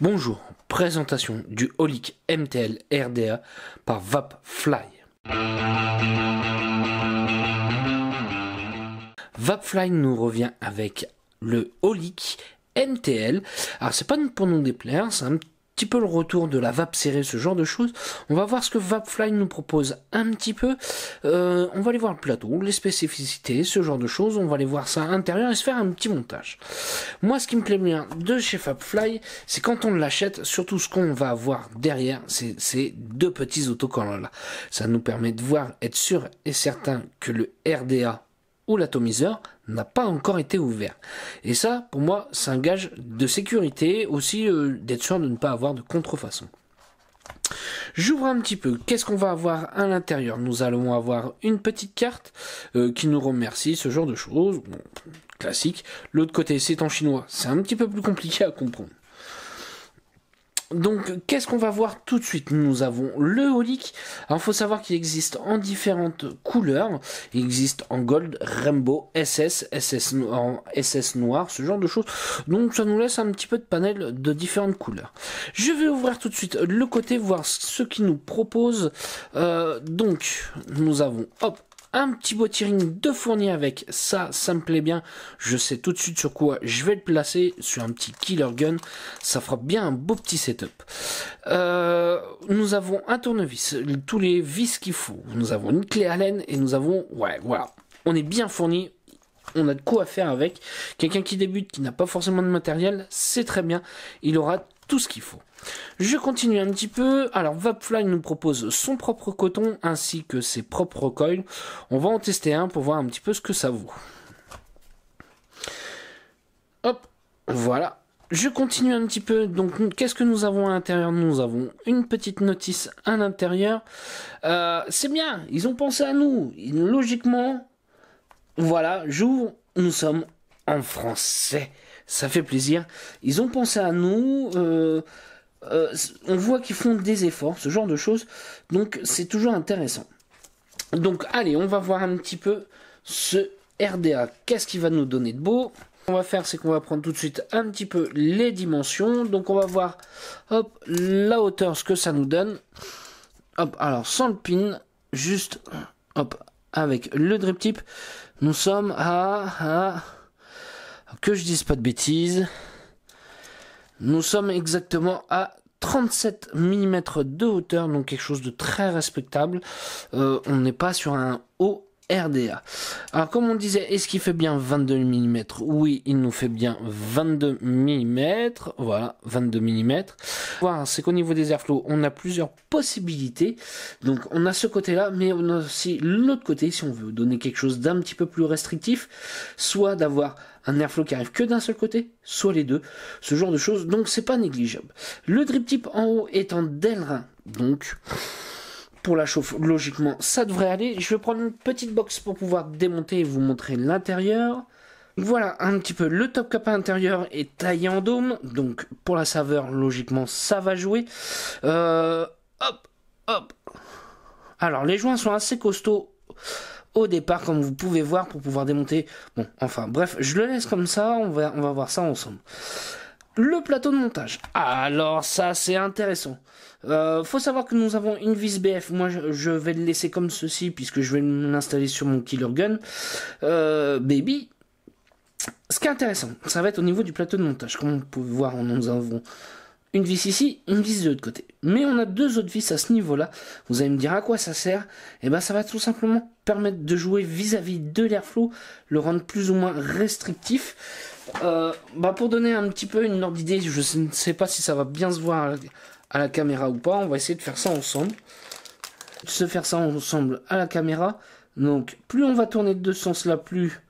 Bonjour, présentation du Holic MTL RDA par Vapfly. Vapfly nous revient avec le Holic MTL. Alors c'est pas pour nous déplaire, c'est un petit petit peu le retour de la vape serrée, ce genre de choses. On va voir ce que Vapfly nous propose un petit peu. Euh, on va aller voir le plateau, les spécificités, ce genre de choses. On va aller voir ça à l'intérieur et se faire un petit montage. Moi, ce qui me plaît bien de chez Vapfly, c'est quand on l'achète, surtout ce qu'on va avoir derrière, c'est ces deux petits autocollants là. Ça nous permet de voir, être sûr et certain que le RDA ou l'atomiseur n'a pas encore été ouvert. Et ça, pour moi, c'est un gage de sécurité, aussi euh, d'être sûr de ne pas avoir de contrefaçon. J'ouvre un petit peu. Qu'est-ce qu'on va avoir à l'intérieur Nous allons avoir une petite carte euh, qui nous remercie, ce genre de choses. Bon, classique. L'autre côté, c'est en chinois. C'est un petit peu plus compliqué à comprendre. Donc, qu'est-ce qu'on va voir tout de suite Nous avons le Holic. Alors, faut savoir qu'il existe en différentes couleurs. Il existe en gold, rainbow, SS, SS en SS noir, ce genre de choses. Donc, ça nous laisse un petit peu de panel de différentes couleurs. Je vais ouvrir tout de suite le côté, voir ce qu'il nous propose. Euh, donc, nous avons, hop, un petit beau de fourni avec, ça, ça me plaît bien, je sais tout de suite sur quoi je vais le placer, sur un petit killer gun, ça fera bien un beau petit setup. Euh, nous avons un tournevis, tous les vis qu'il faut, nous avons une clé Allen et nous avons, ouais, voilà, on est bien fourni on a de quoi faire avec. Quelqu'un qui débute, qui n'a pas forcément de matériel, c'est très bien. Il aura tout ce qu'il faut. Je continue un petit peu. Alors Vapfly nous propose son propre coton ainsi que ses propres coils. On va en tester un pour voir un petit peu ce que ça vaut. Hop, voilà. Je continue un petit peu. Donc, qu'est-ce que nous avons à l'intérieur Nous avons une petite notice à l'intérieur. Euh, c'est bien, ils ont pensé à nous. Logiquement, voilà, j'ouvre, nous sommes en français. Ça fait plaisir. Ils ont pensé à nous. Euh, euh, on voit qu'ils font des efforts, ce genre de choses. Donc c'est toujours intéressant. Donc allez, on va voir un petit peu ce RDA. Qu'est-ce qu'il va nous donner de beau on va faire, c'est qu'on va prendre tout de suite un petit peu les dimensions. Donc on va voir hop, la hauteur, ce que ça nous donne. Hop, alors sans le pin, juste hop, avec le drip tip. Nous sommes à, que je dise pas de bêtises, nous sommes exactement à 37 mm de hauteur, donc quelque chose de très respectable. Euh, on n'est pas sur un haut RDA. Alors comme on disait, est-ce qu'il fait bien 22 mm Oui, il nous fait bien 22 mm. Voilà, 22 mm. Voilà, c'est qu'au niveau des airflows, on a plusieurs possibilités. Donc on a ce côté-là, mais on a aussi l'autre côté, si on veut donner quelque chose d'un petit peu plus restrictif, soit d'avoir un airflow qui arrive que d'un seul côté, soit les deux, ce genre de choses, donc c'est pas négligeable. Le drip tip en haut est en Delrin, donc pour la chauffe, logiquement, ça devrait aller. Je vais prendre une petite box pour pouvoir démonter et vous montrer l'intérieur. Voilà un petit peu le top cap intérieur est taillé en dôme, donc pour la saveur, logiquement, ça va jouer. Euh, hop, hop. Alors les joints sont assez costauds au départ, comme vous pouvez voir, pour pouvoir démonter. Bon, enfin, bref, je le laisse comme ça, on va, on va voir ça ensemble le plateau de montage. Alors ça c'est intéressant. Euh, faut savoir que nous avons une vis BF. Moi je, vais le laisser comme ceci puisque je vais l'installer sur mon Killer Gun euh, Baby. Ce qui est intéressant, ça va être au niveau du plateau de montage. Comme vous pouvez voir, nous avons une vis ici, une vis de l'autre côté. Mais on a deux autres vis à ce niveau-là. Vous allez me dire à quoi ça sert Eh bien, ça va tout simplement permettre de jouer vis-à-vis de de l'airflow, le rendre plus ou moins restrictif. Euh, bah, pour donner un petit peu une ordre d'idée, je ne sais pas si ça va bien se voir à la, caméra ou pas. On va essayer de faire ça ensemble. Se faire ça ensemble à la caméra. Donc, plus on va tourner de sens-là, plus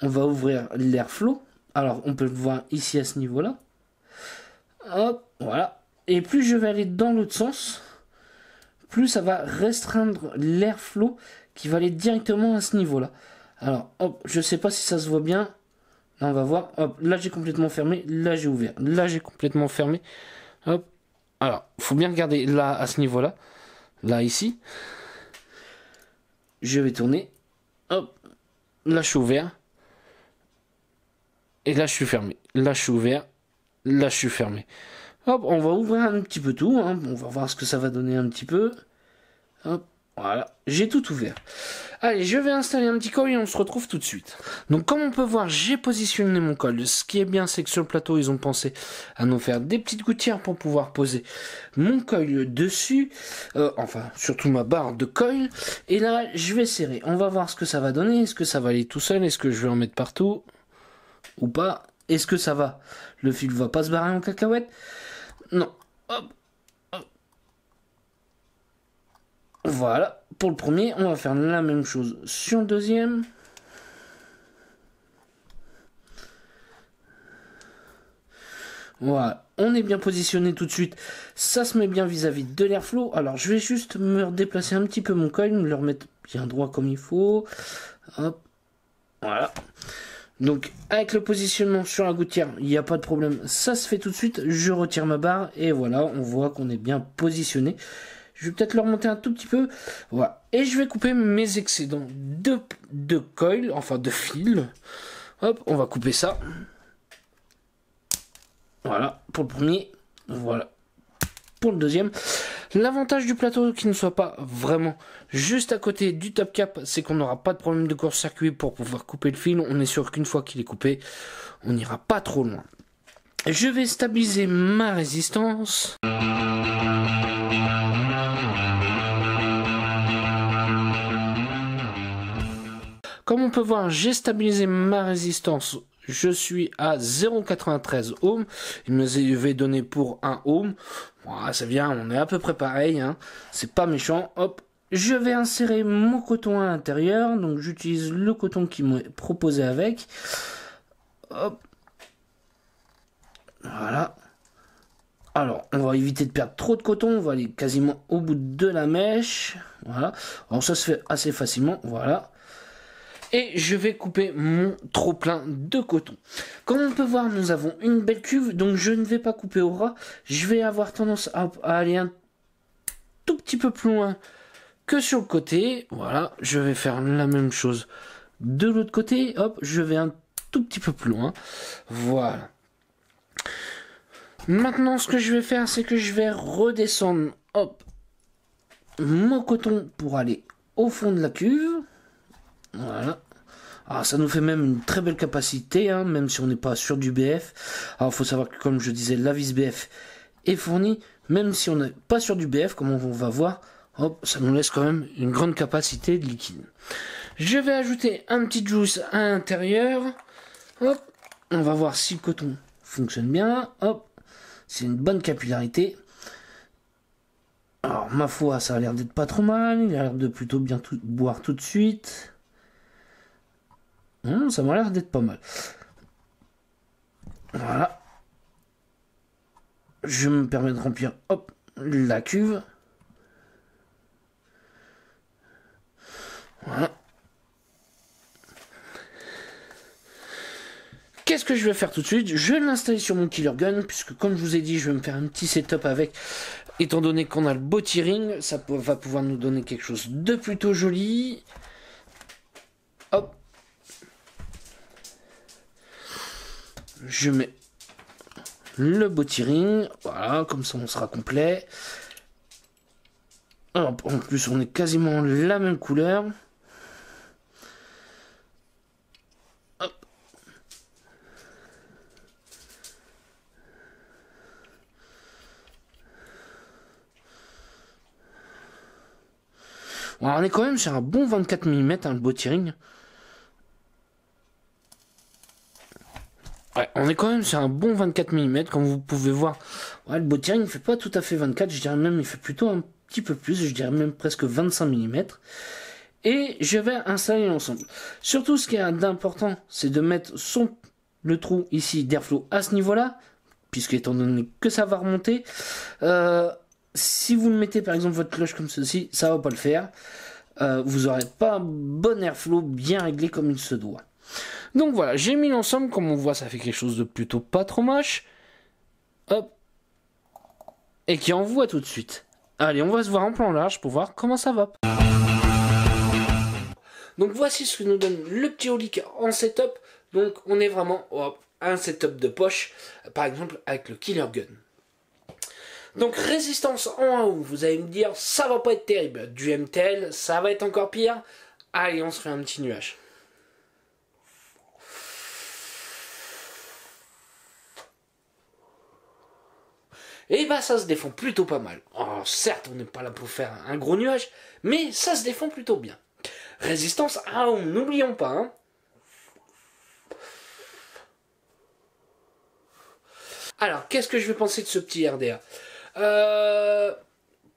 on va ouvrir l'airflow. Alors, on peut le voir ici à ce niveau-là. Hop, voilà. Et plus je vais aller dans l'autre sens, plus ça va restreindre l'air flow qui va aller directement à ce niveau-là. Alors, hop, je sais pas si ça se voit bien. Là, on va voir. Hop, là, j'ai complètement fermé. Là, j'ai ouvert. Là, j'ai complètement fermé. Hop. Alors, faut bien regarder là, à ce niveau-là. Là, ici. Je vais tourner. Hop. Là, je suis ouvert. Et là, je suis fermé. Là, je suis ouvert. Là, je suis fermé. Hop, on va ouvrir un petit peu tout. Hein. On va voir ce que ça va donner un petit peu. Hop, voilà, j'ai tout ouvert. Allez, je vais installer un petit col et on se retrouve tout de suite. Donc comme on peut voir, j'ai positionné mon col. Ce qui est bien, c'est que sur le plateau, ils ont pensé à nous faire des petites gouttières pour pouvoir poser mon coil dessus. Euh, enfin, surtout ma barre de coil. Et là, je vais serrer. On va voir ce que ça va donner. Est-ce que ça va aller tout seul Est-ce que je vais en mettre partout Ou pas est-ce que ça va Le fil va pas se barrer en cacahuète Non. Hop. Voilà. Pour le premier, on va faire la même chose sur le deuxième. Voilà, on est bien positionné tout de suite. Ça se met bien vis-à-vis de de l'airflow. Alors, je vais juste me déplacer un petit peu mon coin, me le remettre bien droit comme il faut. Hop, voilà. Donc avec le positionnement sur la gouttière, il n'y a pas de problème. Ça se fait tout de suite. Je retire ma barre et voilà, on voit qu'on est bien positionné. Je vais peut-être le remonter un tout petit peu. Voilà. Et je vais couper mes excédents de, de coil, enfin de fil. Hop, on va couper ça. Voilà, pour le premier. Voilà. Pour le deuxième. L'avantage du plateau qui ne soit pas vraiment juste à côté du top cap, c'est qu'on n'aura pas de problème de court-circuit pour pouvoir couper le fil. On est sûr qu'une fois qu'il est coupé, on n'ira pas trop loin. Je vais stabiliser ma résistance. Comme on peut voir, j'ai stabilisé ma résistance je suis à 0,93 ohms. Il me va donner pour 1 ohm. Voilà, ça vient, on est à peu près pareil. Hein. C'est pas méchant. Hop, je vais insérer mon coton à l'intérieur. Donc j'utilise le coton qui m'est proposé avec. Hop. Voilà. Alors, on va éviter de perdre trop de coton. On va aller quasiment au bout de la mèche. Voilà. Alors ça se fait assez facilement. Voilà. Et je vais couper mon trop plein de coton. Comme on peut voir, nous avons une belle cuve, donc je ne vais pas couper au ras. Je vais avoir tendance à, aller un tout petit peu plus loin que sur le côté. Voilà, je vais faire la même chose de l'autre côté. Hop, je vais un tout petit peu plus loin. Voilà. Maintenant, ce que je vais faire, c'est que je vais redescendre, hop, mon coton pour aller au fond de la cuve. Voilà. Alors ah, ça nous fait même une très belle capacité, hein, même si on n'est pas sûr du BF. Alors ah, faut savoir que comme je disais, la vis BF est fournie, même si on n'est pas sûr du BF, comme on va voir, hop, ça nous laisse quand même une grande capacité de liquide. Je vais ajouter un petit juice à l'intérieur. Hop, on va voir si le coton fonctionne bien. Hop, c'est une bonne capillarité. Alors ma foi, ça a l'air d'être pas trop mal, il a l'air de plutôt bien boire tout de suite. Hmm, ça m'a l'air d'être pas mal. Voilà. Je me permets de remplir la cuve. Voilà. Qu'est-ce que je vais faire tout de suite Je vais l'installer sur mon Killer Gun, puisque comme je vous ai dit, je vais me faire un petit setup avec, étant donné qu'on a le beau tiring, ça va pouvoir nous donner quelque chose de plutôt joli. Hop, je mets le body ring. Voilà, comme ça on sera complet. en plus, on est quasiment la même couleur. on est quand même sur un bon 24 mm, hein, le beau ring. on est quand même sur un bon 24 mm, comme vous pouvez voir. le beau ne fait pas tout à fait 24, je dirais même, il fait plutôt un petit peu plus, je dirais même presque 25 mm. Et je vais installer l'ensemble. Surtout, ce qui est d'important, c'est de mettre son, le trou ici d'airflow à ce niveau-là, puisque étant donné que ça va remonter, euh, si vous mettez par exemple votre cloche comme ceci, ça va pas le faire. Euh, vous n'aurez pas un bon airflow bien réglé comme il se doit. Donc voilà, j'ai mis l'ensemble, comme on voit, ça fait quelque chose de plutôt pas trop moche. Hop. Et qui envoie tout de suite. Allez, on va se voir en plan large pour voir comment ça va. Donc voici ce que nous donne le petit Olic en setup. Donc on est vraiment un setup de poche, par exemple avec le Killer Gun. Donc résistance en haut, vous allez me dire ça va pas être terrible. Du MTL, ça va être encore pire. Allez, on se fait un petit nuage. Et eh bah ben, ça se défend plutôt pas mal. Oh, certes, on n'est pas là pour faire un gros nuage, mais ça se défend plutôt bien. Résistance, ah, n'oublions pas. Hein. Alors, qu'est-ce que je vais penser de ce petit RDA euh,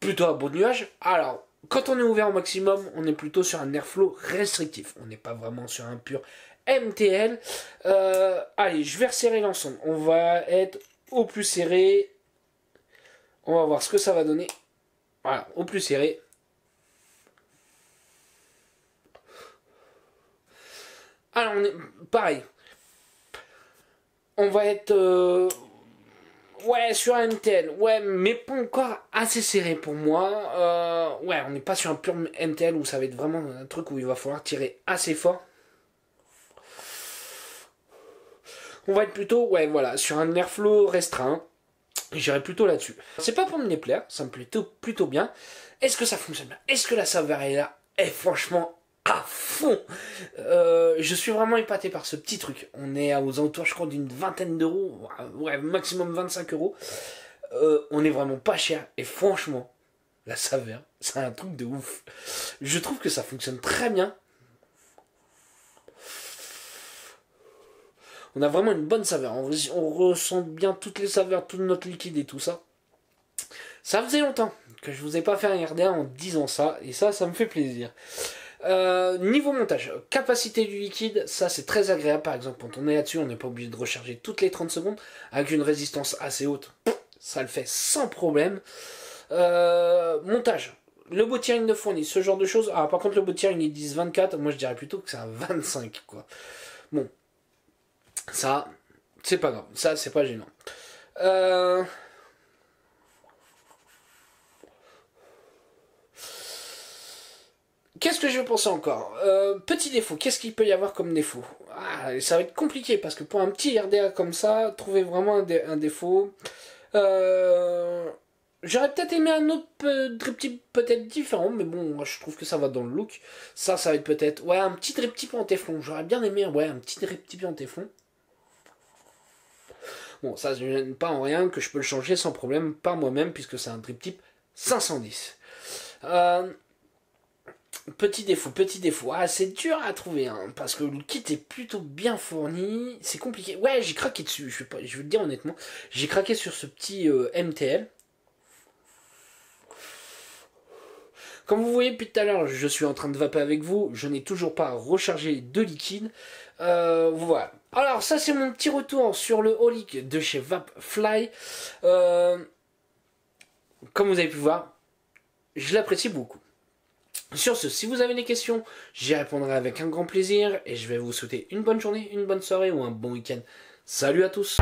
Plutôt un beau nuage. Alors, quand on est ouvert au maximum, on est plutôt sur un airflow restrictif. On n'est pas vraiment sur un pur MTL. Euh, allez, je vais resserrer l'ensemble. On va être au plus serré on va voir ce que ça va donner. Voilà, au plus serré. Alors, pareil. On va être... Euh, ouais, sur un MTL. Ouais, mais pas encore assez serré pour moi. Euh, ouais, on n'est pas sur un pur MTL où ça va être vraiment un truc où il va falloir tirer assez fort. On va être plutôt, ouais, voilà, sur un airflow restreint. J'irai plutôt là-dessus. C'est pas pour me déplaire, ça me plaît plutôt, plutôt bien. Est-ce que ça fonctionne bien Est-ce que la saveur est là Et eh, franchement, à fond euh, Je suis vraiment épaté par ce petit truc. On est aux alentours, je crois, d'une vingtaine d'euros, ouais, maximum 25 euros. Euh, on est vraiment pas cher, et franchement, la saveur, c'est un truc de ouf. Je trouve que ça fonctionne très bien, on a vraiment une bonne saveur. On, ressent bien toutes les saveurs, tout notre liquide et tout ça. Ça faisait longtemps que je ne vous ai pas fait un RDA en disant ça, et ça, ça me fait plaisir. Euh, niveau montage, capacité du liquide, ça c'est très agréable par exemple quand on est là-dessus, on n'est pas obligé de recharger toutes les 30 secondes avec une résistance assez haute, ça le fait sans problème. Euh, montage, le de tiring ne fournit ce genre de choses. Ah, par contre, le de il dit 24. Moi, je dirais plutôt que c'est un 25, quoi. Bon, ça, c'est pas grave. Ça, c'est pas gênant. Euh, qu'est-ce que je vais penser encore euh, Petit défaut, qu'est-ce qu'il peut y avoir comme défaut ah, Ça va être compliqué parce que pour un petit RDA comme ça, trouver vraiment un, défaut. Euh, j'aurais peut-être aimé un autre drip peut-être différent, mais bon, je trouve que ça va dans le look. Ça, ça va être peut-être. Ouais, un petit drip en téflon. J'aurais bien aimé, ouais, un petit drip en téflon. Bon, ça ne gêne pas en rien que je peux le changer sans problème par moi-même puisque c'est un drip type 510. Euh, petit défaut, petit défaut. Ah, c'est dur à trouver hein, parce que le kit est plutôt bien fourni. C'est compliqué. Ouais, j'ai craqué dessus. Je, vais je le dire honnêtement, j'ai craqué sur ce petit euh, MTL. Comme vous voyez depuis tout à l'heure, je suis en train de vaper avec vous. Je n'ai toujours pas rechargé de liquide. Euh, voilà. Alors ça c'est mon petit retour sur le Holic de chez Vapfly. Euh, comme vous avez pu voir, je l'apprécie beaucoup. Sur ce, si vous avez des questions, j'y répondrai avec un grand plaisir et je vais vous souhaiter une bonne journée, une bonne soirée ou un bon week-end. Salut à tous